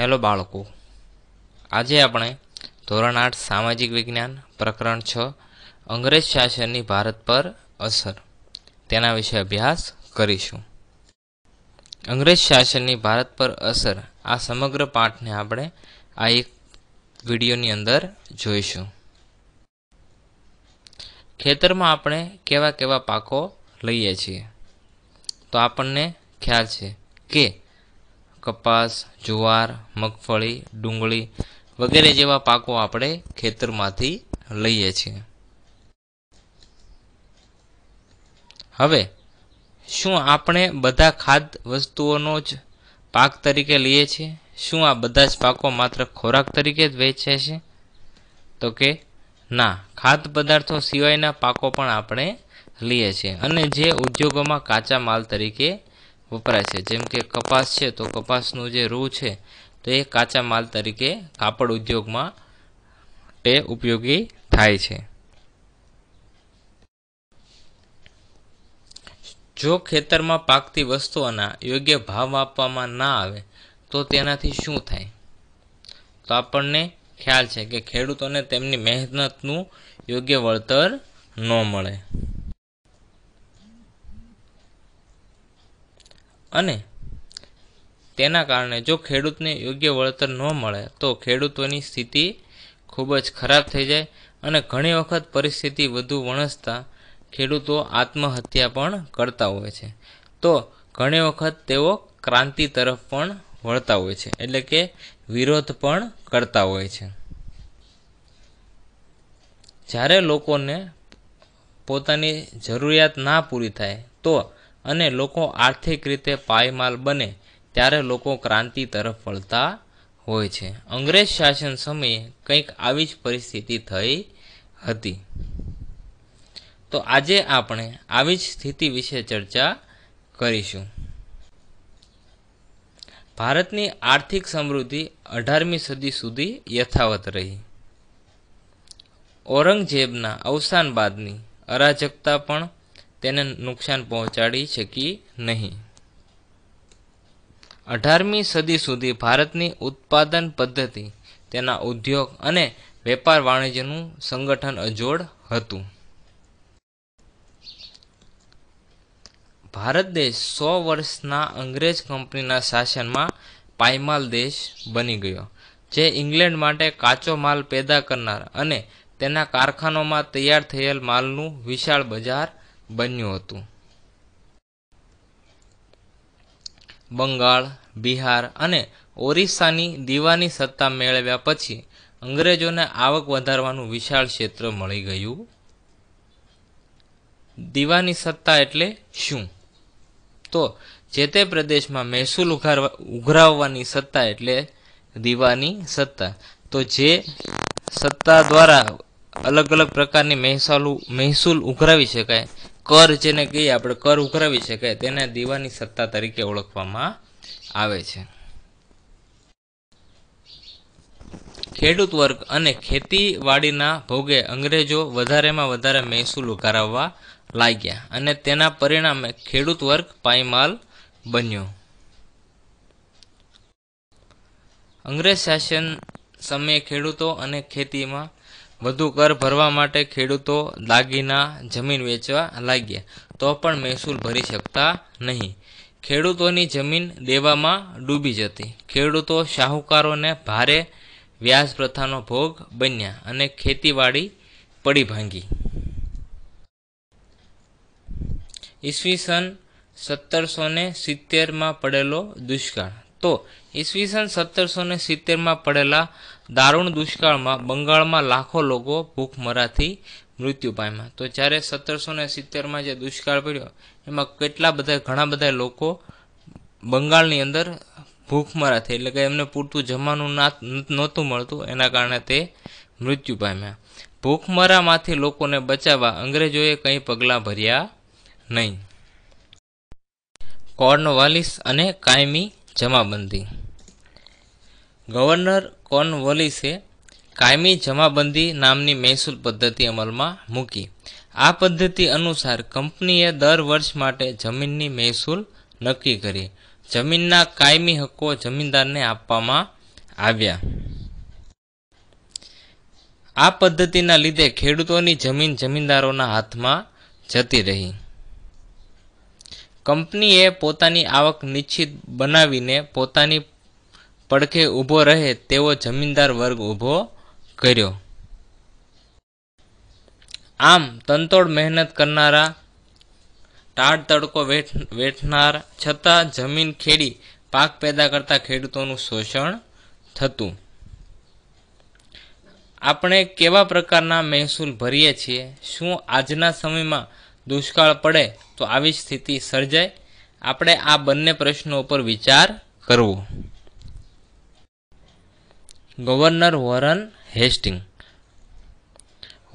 hello બાળકો આજે આપણે ધોરણ આઠ સામાજિક વિજ્ઞાન પ્રકરણ છ અંગ્રેજ શાસનની ભારત પર અસર તેના વિશે અભ્યાસ કરીશું અંગ્રેજ શાસનની ભારત પર અસર આ સમગ્ર પાઠને આપણે આ એક વિડીયોની અંદર જોઈશું ખેતરમાં આપણે કેવા કેવા પાકો લઈએ છીએ તો આપણને ખ્યાલ છે કે કપાસ જુવાર મગફળી ડુંગળી વગેરે જેવા પાકો આપણે ખેતરમાંથી લઈએ છીએ હવે શું આપણે બધા ખાદ્ય વસ્તુઓનો જ પાક તરીકે લઈએ છીએ શું આ બધા જ પાકો માત્ર ખોરાક તરીકે જ વેચે છે તો કે ના ખાદ્ય પદાર્થો સિવાયના પાકો પણ આપણે લઈએ છીએ અને જે ઉદ્યોગોમાં કાચા માલ તરીકે વપરાય છે જેમ કે કપાસ છે તો કપાસનું જે રૂ છે તો એ કાચા માલ તરીકે કાપડ ઉદ્યોગમાં તે ઉપયોગી થાય છે જો ખેતરમાં પાકતી વસ્તુઓના યોગ્ય ભાવ આપવામાં ના આવે તો તેનાથી શું થાય તો આપણને ખ્યાલ છે કે ખેડૂતોને તેમની મહેનતનું યોગ્ય વળતર ન મળે અને તેના કારણે જો ખેડૂતને યોગ્ય વળતર ન મળે તો ખેડૂતોની સ્થિતિ ખૂબ જ ખરાબ થઈ જાય અને ઘણી વખત પરિસ્થિતિ વધુ વણસતા ખેડૂતો આત્મહત્યા પણ કરતા હોય છે તો ઘણી વખત તેઓ ક્રાંતિ તરફ પણ વળતા હોય છે એટલે કે વિરોધ પણ કરતા હોય છે જ્યારે લોકોને પોતાની જરૂરિયાત ના પૂરી થાય તો અને લોકો આર્થિક રીતે પાયમાલ બને ત્યારે લોકો ક્રાંતિ તરફ વળતા હોય છે અંગ્રેજ શાસન સમયે કંઈક આવી જ પરિસ્થિતિ થઈ હતી તો આજે આપણે આવી જ સ્થિતિ વિશે ચર્ચા કરીશું ભારતની આર્થિક સમૃદ્ધિ અઢારમી સદી સુધી યથાવત રહી ઔરંગઝેબના અવસાન બાદની અરાજકતા પણ તેને નુકસાન પહોંચાડી શકી નહીં અઢારમી સદી સુધી ભારતની ઉત્પાદન પદ્ધતિ તેના ઉદ્યોગ અને વેપાર વાણિજ્યનું સંગઠન અજોડ હતું ભારત દેશ સો વર્ષના અંગ્રેજ કંપનીના શાસનમાં પાયમાલ દેશ બની ગયો જે ઇંગ્લેન્ડ માટે કાચો માલ પેદા કરનાર અને તેના કારખાનોમાં તૈયાર થયેલ માલનું વિશાળ બજાર બન્યું હતું બંગાળ બિહાર અને ઓરિસ્સાની દીવાની સત્તા મેળવ્યા પછી અંગ્રેજોને આવક વધારવાનું વિશાળ ક્ષેત્ર મળી ગયું દીવાની સત્તા એટલે શું તો જે તે પ્રદેશમાં મહેસૂલ ઉઘરાવવાની સત્તા એટલે દીવાની સત્તા તો જે સત્તા દ્વારા અલગ અલગ પ્રકારની મહેસાલું મહેસૂલ ઉઘરાવી શકાય કર જેને કહીએ આપણે કર ઉઘરાવી શકાય તેને દીવાની સત્તા તરીકે ઓળખવામાં આવે છે ખેડૂત વર્ગ અને ખેતીવાડીના ભોગે અંગ્રેજો વધારેમાં વધારે મહેસૂલ ઉઘારાવવા લાગ્યા અને તેના પરિણામે ખેડૂત વર્ગ પાયમાલ બન્યો અંગ્રેજ શાસન સમયે ખેડૂતો અને ખેતીમાં વધુ કર ભરવા માટે ખેડૂતો દાગીના જમીન વેચવા લાગ્યા તો પણ મહેસૂલ ભરી શકતા નહીં ખેડૂતોની જમીન દેવામાં ડૂબી જતી ખેડૂતો શાહુકારોને ભારે વ્યાજ પ્રથાનો ભોગ બન્યા અને ખેતીવાડી પડી ભાંગી ઈસવીસન સત્તરસો ને સિત્તેરમાં પડેલો દુષ્કાળ તો ઈસવીસન સત્તરસો ને સિત્તેરમાં પડેલા દારૂણ દુષ્કાળમાં બંગાળમાં લાખો લોકો ભૂખમરાથી મૃત્યુ પામ્યા તો જ્યારે સત્તરસો ને સિત્તેરમાં જે દુષ્કાળ પડ્યો એમાં કેટલા બધા ઘણા બધા લોકો બંગાળની અંદર ભૂખમરા ભૂખમરાથી એટલે કે એમને પૂરતું જમવાનું ના નહોતું મળતું એના કારણે તે મૃત્યુ પામ્યા ભૂખમરામાંથી લોકોને બચાવવા અંગ્રેજોએ કંઈ પગલાં ભર્યા નહીં કોર્નવાલિસ અને કાયમી જમાબંધી ગવર્નર કોર્નવોલિસે કાયમી જમાબંધી નામની મહેસૂલ પદ્ધતિ અમલમાં મૂકી આ પદ્ધતિ અનુસાર કંપનીએ દર વર્ષ માટે જમીનની મહેસૂલ નક્કી કરી જમીનના કાયમી હક્કો જમીનદારને આપવામાં આવ્યા આ પદ્ધતિના લીધે ખેડૂતોની જમીન જમીનદારોના હાથમાં જતી રહી કંપનીએ પોતાની આવક નિશ્ચિત બનાવીને પોતાની પડખે ઊભો રહે તેવો જમીનદાર વર્ગ ઊભો કર્યો આમ તંતોડ મહેનત કરનારા ટાળ તડકો વેઠનાર છતાં જમીન ખેડી પાક પેદા કરતા ખેડૂતોનું શોષણ થતું આપણે કેવા પ્રકારના મહેસૂલ ભરીએ છીએ શું આજના સમયમાં દુષ્કાળ પડે તો આવી સ્થિતિ સર્જાય આપણે આ બંને પ્રશ્નો ઉપર વિચાર કરવો ગવર્નર વોરન હેસ્ટિંગ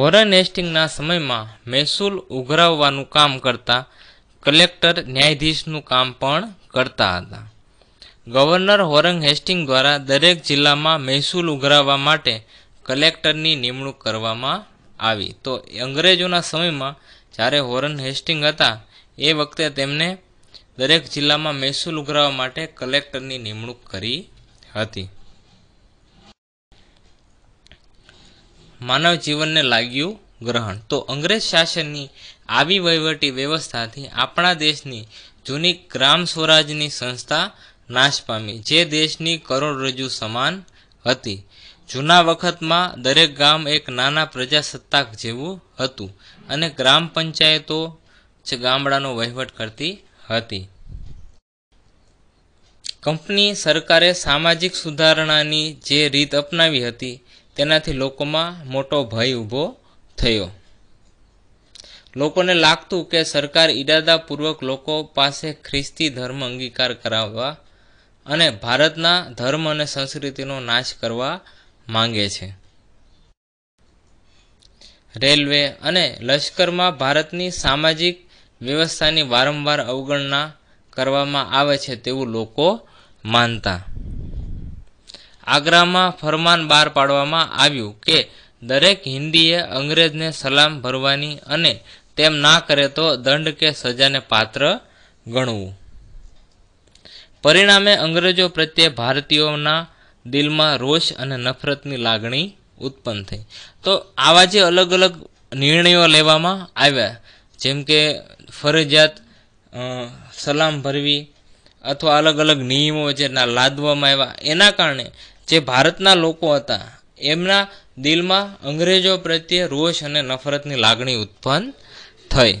વોરન હેસ્ટિંગના સમયમાં મહેસૂલ ઉઘરાવવાનું કામ કરતા કલેક્ટર ન્યાયાધીશનું કામ પણ કરતા હતા ગવર્નર હોરંગ હેસ્ટિંગ દ્વારા દરેક જિલ્લામાં મહેસૂલ ઉઘરાવવા માટે કલેક્ટરની નિમણૂક કરવામાં આવી તો અંગ્રેજોના સમયમાં જ્યારે હોરન હેસ્ટિંગ હતા એ વખતે તેમને દરેક જિલ્લામાં મહેસૂલ ઉઘરાવવા માટે કલેક્ટરની નિમણૂક કરી હતી માનવ જીવનને લાગ્યું ગ્રહણ તો અંગ્રેજ શાસનની આવી વહીવટી વ્યવસ્થાથી આપણા દેશની જૂની ગ્રામ સ્વરાજની સંસ્થા નાશ પામી જે દેશની કરોડરજ્જુ સમાન હતી જૂના વખતમાં દરેક ગામ એક નાના પ્રજાસત્તાક જેવું હતું અને ગ્રામ પંચાયતો જ ગામડાનો વહીવટ કરતી હતી કંપની સરકારે સામાજિક સુધારણાની જે રીત અપનાવી હતી તેનાથી લોકોમાં મોટો ભય ઊભો થયો લોકોને લાગતું કે સરકાર ઈરાદાપૂર્વક લોકો પાસે ખ્રિસ્તી ધર્મ અંગીકાર કરાવવા અને ભારતના ધર્મ અને સંસ્કૃતિનો નાશ કરવા માંગે છે રેલવે અને લશ્કરમાં ભારતની સામાજિક વ્યવસ્થાની વારંવાર અવગણના કરવામાં આવે છે તેવું લોકો માનતા આગ્રામાં ફરમાન બહાર પાડવામાં આવ્યું કે દરેક હિન્દીએ અંગ્રેજને સલામ ભરવાની અને તેમ ના કરે તો દંડ કે સજાને પાત્ર ગણવું પરિણામે અંગ્રેજો પ્રત્યે ભારતીયોના દિલમાં રોષ અને નફરતની લાગણી ઉત્પન્ન થઈ તો આવા જે અલગ અલગ નિર્ણયો લેવામાં આવ્યા જેમ કે ફરજિયાત સલામ ભરવી અથવા અલગ અલગ નિયમો જે લાદવામાં આવ્યા એના કારણે જે ભારતના લોકો હતા એમના દિલમાં અંગ્રેજો પ્રત્યે રોષ અને નફરતની લાગણી ઉત્પન્ન થઈ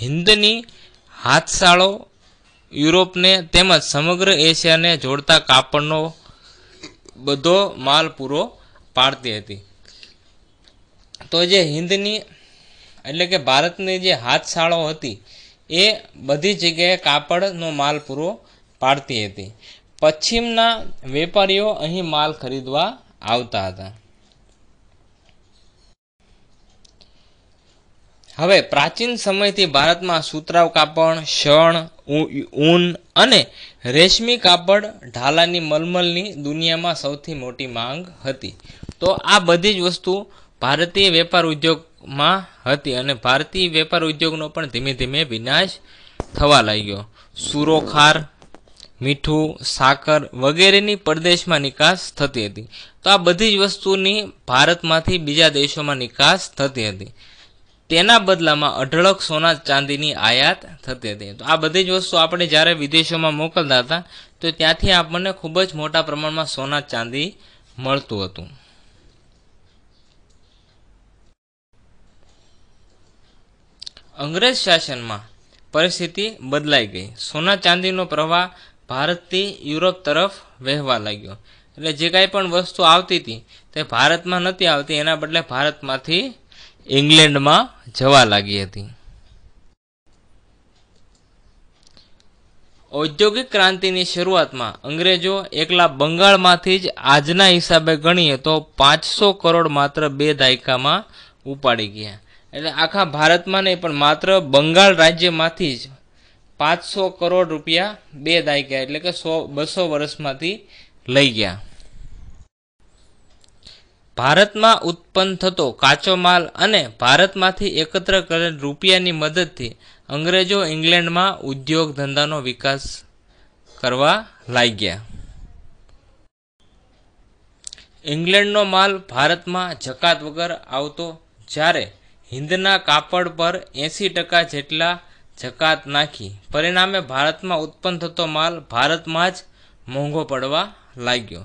હિન્દની હાથશાળો યુરોપને તેમજ સમગ્ર એશિયાને જોડતા કાપડનો બધો માલ પૂરો પાડતી હતી તો જે હિન્દની એટલે કે ભારતની જે હાથશાળો હતી એ બધી જગ્યાએ કાપડનો માલ પૂરો પાડતી હતી પશ્ચિમના વેપારીઓ અહીં માલ ખરીદવા આવતા હતા હવે પ્રાચીન સમયથી ભારતમાં સુતરાવ કાપડ શણ ઊન અને રેશમી કાપડ ઢાલાની મલમલની દુનિયામાં સૌથી મોટી માંગ હતી તો આ બધી જ વસ્તુ ભારતીય વેપાર ઉદ્યોગમાં હતી અને ભારતીય વેપાર ઉદ્યોગનો પણ ધીમે ધીમે વિનાશ થવા લાગ્યો સુરોખાર મીઠું સાકર વગેરેની પરદેશમાં નિકાસ થતી હતી તો આ બધી જ વસ્તુની ભારતમાંથી બીજા દેશોમાં નિકાસ થતી હતી તેના બદલામાં અઢળક સોના ચાંદીની આયાત થતી હતી તો આ બધી જ વસ્તુ આપણે જ્યારે વિદેશોમાં મોકલતા હતા તો ત્યાંથી આપણને ખૂબ જ મોટા પ્રમાણમાં સોના ચાંદી મળતું હતું અંગ્રેજ શાસનમાં પરિસ્થિતિ બદલાઈ ગઈ સોના ચાંદીનો પ્રવાહ ભારતથી યુરોપ તરફ વહેવા લાગ્યો એટલે જે કાંઈ પણ વસ્તુ આવતી હતી તે ભારતમાં નથી આવતી એના બદલે ભારતમાંથી ઇંગ્લેન્ડમાં જવા લાગી હતી ઔદ્યોગિક ક્રાંતિની શરૂઆતમાં અંગ્રેજો એકલા બંગાળમાંથી જ આજના હિસાબે ગણીએ તો પાંચસો કરોડ માત્ર બે દાયકામાં ઉપાડી ગયા એટલે આખા ભારતમાં નહીં પણ માત્ર બંગાળ રાજ્યમાંથી જ પાંચસો કરોડ રૂપિયા બે દાયકા એટલે કે સો બસો વર્ષમાંથી લઈ ગયા ભારતમાં ઉત્પન્ન થતો કાચો માલ અને ભારતમાંથી એકત્ર કરેલ રૂપિયાની મદદથી અંગ્રેજો ઇંગ્લેન્ડમાં ઉદ્યોગ ધંધાનો વિકાસ કરવા લાગ્યા ઇંગ્લેન્ડનો માલ ભારતમાં જકાત વગર આવતો જ્યારે હિન્દના કાપડ પર એંસી ટકા જેટલા જકાત નાખી પરિણામે ભારતમાં ઉત્પન્ન થતો માલ ભારતમાં જ મોંઘો પડવા લાગ્યો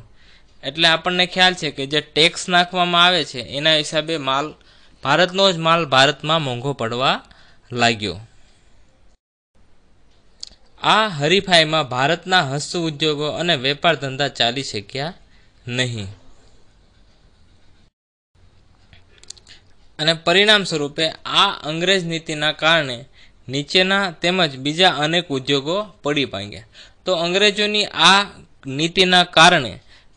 એટલે આપણને ખ્યાલ છે કે જે ટેક્સ નાખવામાં આવે છે એના હિસાબે માલ ભારતનો જ માલ ભારતમાં મોંઘો પડવા લાગ્યો આ હરીફાઈમાં ભારતના હસ્ત ઉદ્યોગો અને વેપાર ધંધા ચાલી શક્યા નહીં અને પરિણામ સ્વરૂપે આ અંગ્રેજ નીતિના કારણે નીચેના તેમજ બીજા અનેક ઉદ્યોગો પડી પાડ્યા તો અંગ્રેજોની આ નીતિના કારણે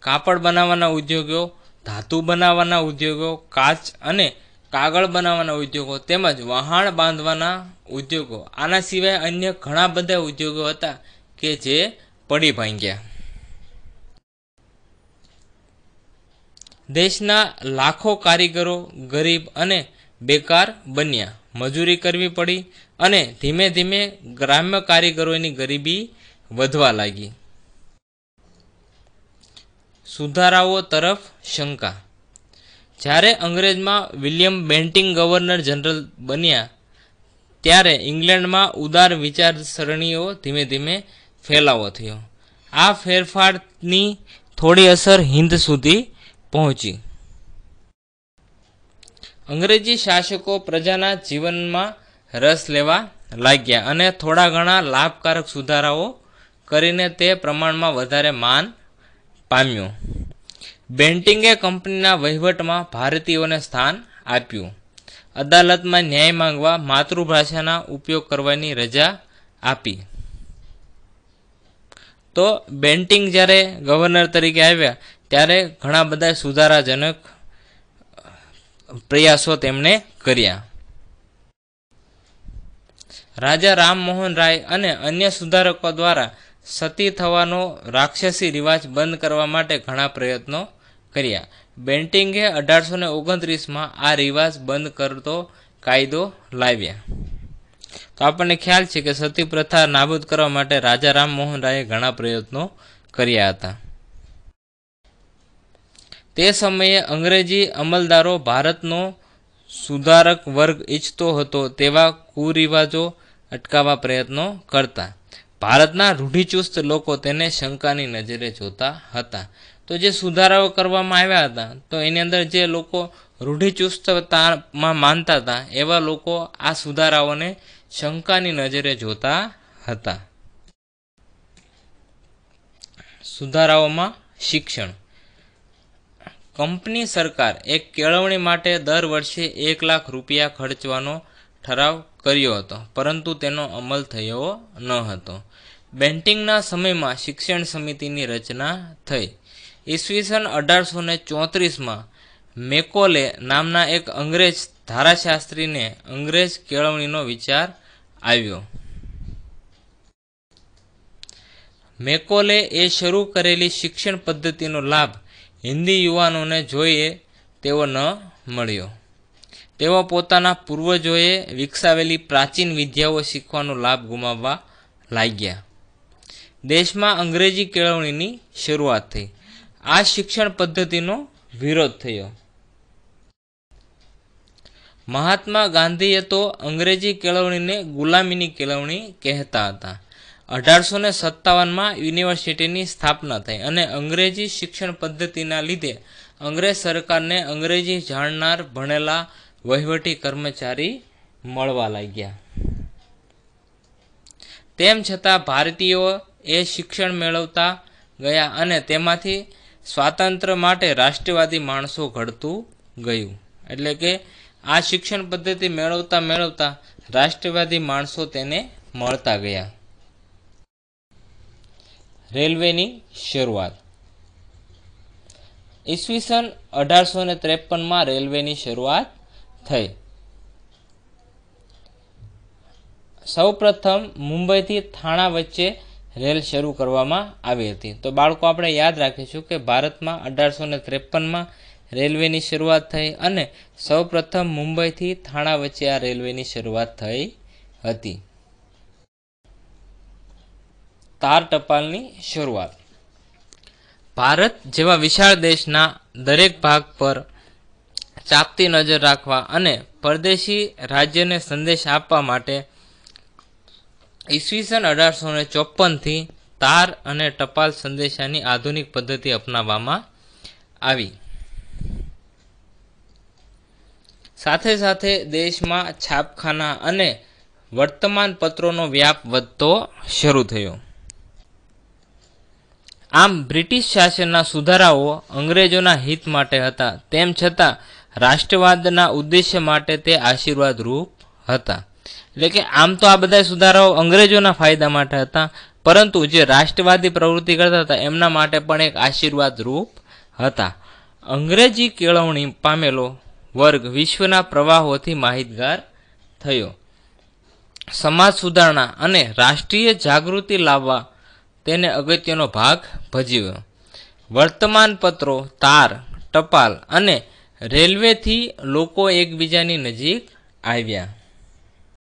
કાપડ બનાવવાના ઉદ્યોગો ધાતુ બનાવવાના ઉદ્યોગો કાચ અને કાગળ બનાવવાના ઉદ્યોગો તેમજ વહાણ બાંધવાના ઉદ્યોગો આના સિવાય અન્ય ઘણા બધા ઉદ્યોગો હતા કે જે પડી ભાંગ્યા દેશના લાખો કારીગરો ગરીબ અને બેકાર બન્યા મજૂરી કરવી પડી અને ધીમે ધીમે ગ્રામ્ય કારીગરોની ગરીબી વધવા લાગી સુધારાઓ તરફ શંકા જ્યારે અંગ્રેજમાં વિલિયમ બેન્ટિંગ ગવર્નર જનરલ બન્યા ત્યારે ઇંગ્લેન્ડમાં ઉદાર વિચારસરણીઓ ધીમે ધીમે ફેલાવો થયો આ ફેરફારની થોડી અસર હિંદ સુધી પહોંચી અંગ્રેજી શાસકો પ્રજાના જીવનમાં રસ લેવા લાગ્યા અને થોડા ઘણા લાભકારક સુધારાઓ કરીને તે પ્રમાણમાં વધારે માન પામ્યું બેન્ટિંગે કંપનીના વહીવટમાં ભારતીયોને સ્થાન આપ્યું અદાલતમાં ન્યાય માંગવા માતૃભાષાના ઉપયોગ કરવાની રજા આપી તો બેન્ટિંગ જ્યારે ગવર્નર તરીકે આવ્યા ત્યારે ઘણા બધા સુધારાજનક પ્રયાસો તેમણે કર્યા રાજા રામમોહન રાય અને અન્ય સુધારકો દ્વારા સતી થવાનો રાક્ષસી રિવાજ બંધ કરવા માટે ઘણા પ્રયત્નો કર્યા બેન્ટિંગે અઢારસો ને ઓગણત્રીસમાં આ રિવાજ બંધ કરતો કાયદો લાવ્યા તો આપણને ખ્યાલ છે કે સતી પ્રથા નાબૂદ કરવા માટે રાજા રામમોહન રાયે ઘણા પ્રયત્નો કર્યા હતા તે સમયે અંગ્રેજી અમલદારો ભારતનો સુધારક વર્ગ ઈચ્છતો હતો તેવા કુરિવાજો અટકાવવા પ્રયત્નો કરતા ભારતના રૂઢિચુસ્ત લોકો તેને શંકાની નજરે જોતા હતા તો જે સુધારાઓ કરવામાં આવ્યા હતા તો એની અંદર જે લોકો રૂઢિચુસ્તતામાં માનતા હતા એવા લોકો આ સુધારાઓને શંકાની નજરે જોતા હતા સુધારાઓમાં શિક્ષણ કંપની સરકાર એક કેળવણી માટે દર વર્ષે એક લાખ રૂપિયા ખર્ચવાનો ઠરાવ કર્યો હતો પરંતુ તેનો અમલ થયો ન હતો બેન્ટિંગના સમયમાં શિક્ષણ સમિતિની રચના થઈ ઈસવીસન અઢારસો ને ચોત્રીસમાં મેકોલે નામના એક અંગ્રેજ ધારાશાસ્ત્રીને અંગ્રેજ કેળવણીનો વિચાર આવ્યો મેકોલે એ શરૂ કરેલી શિક્ષણ પદ્ધતિનો લાભ હિન્દી યુવાનોને જોઈએ તેવો ન મળ્યો તેઓ પોતાના પૂર્વજોએ વિકસાવેલી પ્રાચીન વિદ્યાઓ શીખવાનો લાભ ગુમાવવા લાગ્યા દેશમાં અંગ્રેજી કેળવણીની શરૂઆત થઈ આ શિક્ષણ પદ્ધતિનો વિરોધ થયો મહાત્મા ગાંધીએ તો અંગ્રેજી કેળવણીને ગુલામીની કેળવણી કહેતા હતા અઢારસો ને સત્તાવનમાં યુનિવર્સિટીની સ્થાપના થઈ અને અંગ્રેજી શિક્ષણ પદ્ધતિના લીધે અંગ્રેજ સરકારને અંગ્રેજી જાણનાર ભણેલા વહીવટી કર્મચારી મળવા લાગ્યા તેમ છતાં ભારતીયો એ શિક્ષણ મેળવતા ગયા અને તેમાંથી સ્વાતંત્ર્ય માટે રાષ્ટ્રવાદી માણસો ઘડતું ગયું એટલે કે આ શિક્ષણ પદ્ધતિ મેળવતા મેળવતા રાષ્ટ્રવાદી માણસો તેને મળતા ગયા રેલવેની શરૂઆત ઈસવીસન અઢારસો ને ત્રેપનમાં રેલવેની શરૂઆત થઈ સૌપ્રથમ મુંબઈથી થાણા વચ્ચે રેલ શરૂ કરવામાં આવી હતી તો બાળકો આપણે યાદ રાખીશું કે ભારતમાં અઢારસો ને ત્રેપનમાં રેલવેની શરૂઆત થઈ અને સૌપ્રથમ મુંબઈથી થાણા વચ્ચે આ રેલવેની શરૂઆત થઈ હતી તાર ટપાલની શરૂઆત ભારત જેવા વિશાળ દેશના દરેક ભાગ પર ચાપતી નજર રાખવા અને પરદેશી રાજ્યને સંદેશ આપવા માટે ઈસવીસન અઢારસો ને ચોપનથી તાર અને ટપાલ સંદેશાની આધુનિક પદ્ધતિ અપનાવવામાં આવી સાથે સાથે દેશમાં છાપખાના અને વર્તમાન પત્રોનો વ્યાપ વધતો શરૂ થયો આમ બ્રિટિશ શાસનના સુધારાઓ અંગ્રેજોના હિત માટે હતા તેમ છતાં રાષ્ટ્રવાદના ઉદ્દેશ્ય માટે તે આશીર્વાદરૂપ હતા એટલે કે આમ તો આ બધા સુધારાઓ અંગ્રેજોના ફાયદા માટે હતા પરંતુ જે રાષ્ટ્રવાદી પ્રવૃત્તિ કરતા હતા એમના માટે પણ એક આશીર્વાદરૂપ હતા અંગ્રેજી કેળવણી પામેલો વર્ગ વિશ્વના પ્રવાહોથી માહિતગાર થયો સમાજ સુધારણા અને રાષ્ટ્રીય જાગૃતિ લાવવા તેને અગત્યનો ભાગ ભજવ્યો વર્તમાનપત્રો તાર ટપાલ અને રેલવેથી લોકો એકબીજાની નજીક આવ્યા